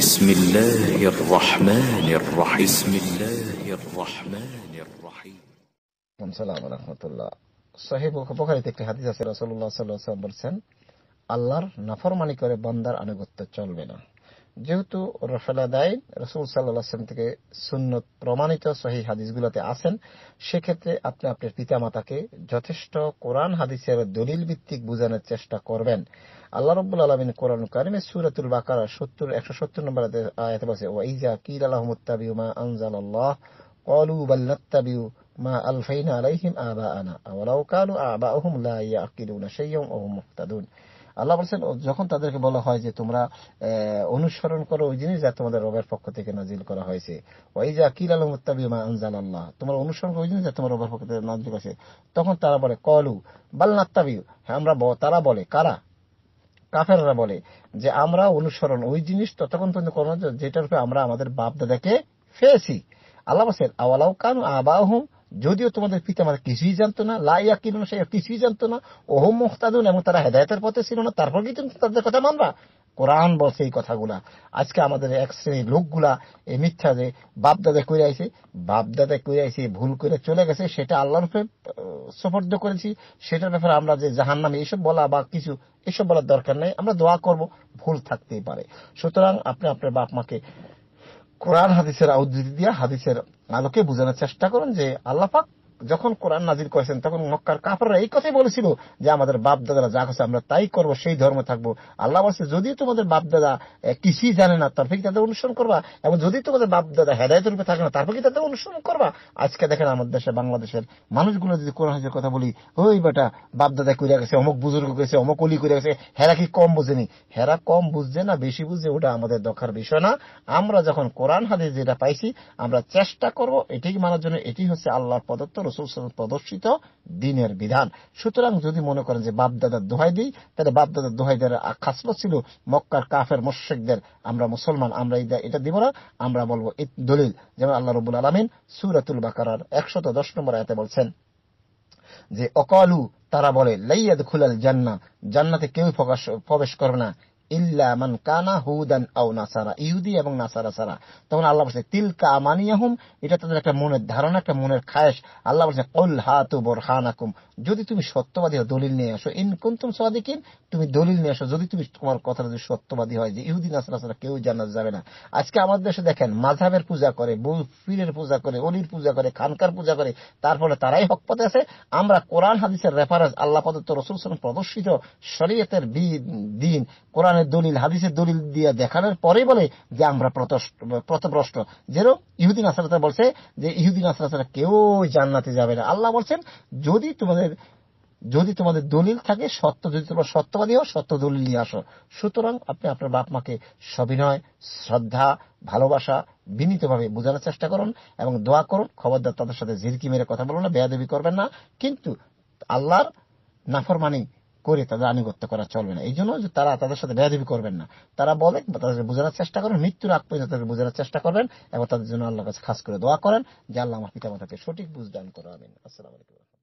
بسم الله الرحمن الرحيم بسم الله الرحمن الرحيم السلام ورحمة الله সাহেব উপকারিত একটি হাদিস আছে রাসল্লাহ সাল্লাম বলছেন আল্লাহর নাফরমানি করে বান্দার আনুগত্য চলবে না যেহেতু রফেলা দায় রসুল সাল্লাম থেকে সুন্নত প্রমাণিত সহি হাদিসগুলোতে আসেন সেক্ষেত্রে আপনি আপনার পিতামাতাকে যথেষ্ট কোরআন হাদিসের দলিল ভিত্তিক বোঝানোর চেষ্টা করবেন আল্লাহ রব আলমিন কোরআন কারিমে সুরাতুল বাকার সত্তর একশো সত্তর নম্বর আয়াতে বসে ওয়াইজা কির আলহমুত্তাবিমা আনজাল আল্লাহ قالوا بل نتبع ما ألفينا عليهم آباءنا ولو كانوا آباءهم لا يعقلون شيئا وهم مقتدون আল্লাহ বলছেন যখন তাদেরকে বলা হয় যে তোমরা অনুসরণ করো ওই জিনিস যা তোমাদের রবের পক্ষ থেকে নাজিল করা হয়েছে ওই যে আকিল আলম উত্তাবি মা আনজাল আল্লাহ তোমরা অনুসরণ করো ওই জিনিস যা তোমার রবের পক্ষ থেকে নাজিল করেছে তখন তারা বলে কলু বাল নাত্তাবি হ্যাঁ আমরা তারা বলে কারা কাফেররা বলে যে আমরা অনুসরণ ওই জিনিস ততক্ষণ পর্যন্ত করো যেটার উপরে আমরা আমাদের বাপ দাদাকে ফেয়েছি আল্লাহ বলছেন আওয়ালাউ কানু আবাহুম যদিও তোমাদের পিতা মাতা কিছুই জানতো না লাইয়া কিনুন সে কিছুই জানতো না ওহম মুখতাদুন এবং তারা হেদায়তের পথে ছিল না তারপর কি তুমি তাদের কথা মানবা কোরআন বলছে এই কথাগুলা আজকে আমাদের এক শ্রেণীর লোকগুলা এই মিথ্যা যে বাপদাদা করে আইছে বাপদাদা করে আইছে ভুল করে চলে গেছে সেটা আল্লাহর উপরে সফর্দ করেছি সেটার ব্যাপারে আমরা যে জাহান নামে এইসব বলা বা কিছু এসব বলার দরকার নেই আমরা দোয়া করব ভুল থাকতেই পারে সুতরাং আপনি আপনার বাপ মাকে কোরআন হাদিসের আউদ্ধৃতি দিয়ে হাদিসের আলোকে বোঝানোর চেষ্টা করেন যে আল্লাহাক যখন কোরআন নাজির করেছেন তখন মক্কার কাপড়রা এই কথাই বলেছিল যে আমাদের বাপদাদারা যা করছে আমরা তাই করব সেই ধর্ম থাকবো আল্লাহ বলছে যদি তোমাদের বাপদাদা কিছুই জানে না তারপরে কি তাদের অনুসরণ করবা এবং যদি তোমাদের বাপদাদা হেদায়ত রূপে থাকে না তারপরে কি তাদের অনুসরণ করবা আজকে দেখেন আমাদের দেশে বাংলাদেশের মানুষগুলো যদি কোরআন হাজির কথা বলি ওই বেটা বাপদাদা করিয়া গেছে অমুক বুজুর্গ করেছে অমুক অলি করিয়া গেছে হেরা কি কম বুঝেনি হেরা কম বুঝছে না বেশি বুঝছে ওটা আমাদের দরকার বিষয় না আমরা যখন কোরআন হাদিস যেটা পাইছি আমরা চেষ্টা করবো এটি মানার জন্য এটি হচ্ছে আল্লাহর প্রদত্ত রসুল প্রদর্শিত দিনের বিধান সুতরাং যদি মনে করেন যে বাপদাদার দোহাই দিই তাহলে বাপদাদার দোহাই দেওয়ার খাসল ছিল মক্কার কাফের মোশেকদের আমরা মুসলমান আমরা এটা দিব না আমরা বলবো দলিল যেমন আল্লাহ রবুল আলমিন সুরাতুল বাকার একশত দশ নম্বর আয়তে বলছেন যে অকালু তারা বলে লাইয়াদ খুলাল জান্না জান্নাতে কেউ প্রবেশ করবে না ইল্লা মান কানা হুদান আও নাসারা ইহুদি এবং নাসারা সারা তখন আল্লাহ বলছে তিলকা এটা তাদের একটা মনের ধারণা একটা মনের আল্লাহ বলছে কল হাতু আকুম যদি তুমি সত্যবাদী হও দলিল নিয়ে আসো ইন কুন্তুম সাদিকিন তুমি দলিল নিয়ে আসো যদি তুমি তোমার কথা যদি সত্যবাদী হয় যে ইহুদি নাসারা সারা কেউ জানা যাবে না আজকে আমাদের দেশে দেখেন মাঝাবের পূজা করে পীরের পূজা করে অলির পূজা করে খানকার পূজা করে তারপরে তারাই হক পথে আছে আমরা কোরআন হাদিসের রেফারেন্স আল্লাহ পদত্ত রসুল প্রদর্শিত শরীয়তের দিন কোরআনের কোরআনের দলিল হাদিসের দলিল দিয়ে দেখানোর পরেই বলে যে আমরা প্রতভ্রষ্ট যেন ইহুদিন আসরাতা বলছে যে ইহুদিন আসরাতারা কেউ জান্নাতে যাবে না আল্লাহ বলছেন যদি তোমাদের যদি তোমাদের দলিল থাকে সত্য যদি তোমরা সত্যবাদী হও সত্য দলিল নিয়ে আসো সুতরাং আপনি আপনার বাপ মাকে সবিনয় শ্রদ্ধা ভালোবাসা বিনীতভাবে বোঝানোর চেষ্টা করুন এবং দোয়া করুন খবরদার তাদের সাথে ঝিরকি মেরে কথা বলুন না বেয়াদেবি করবেন না কিন্তু আল্লাহর নাফরমানি করে তাদের আনুগত্য করা চলবে না এই জন্য যে তারা তাদের সাথে বেয়াদবি করবেন না তারা বলেন তাদেরকে বোঝানোর চেষ্টা করেন মৃত্যুর আগ পর্যন্ত তাদের বোঝানোর চেষ্টা করবেন এবং তাদের জন্য আল্লাহ কাছে খাস করে দোয়া করেন যে আল্লাহ আমার পিতা মাতাকে সঠিক বুঝদান দান করো আমিন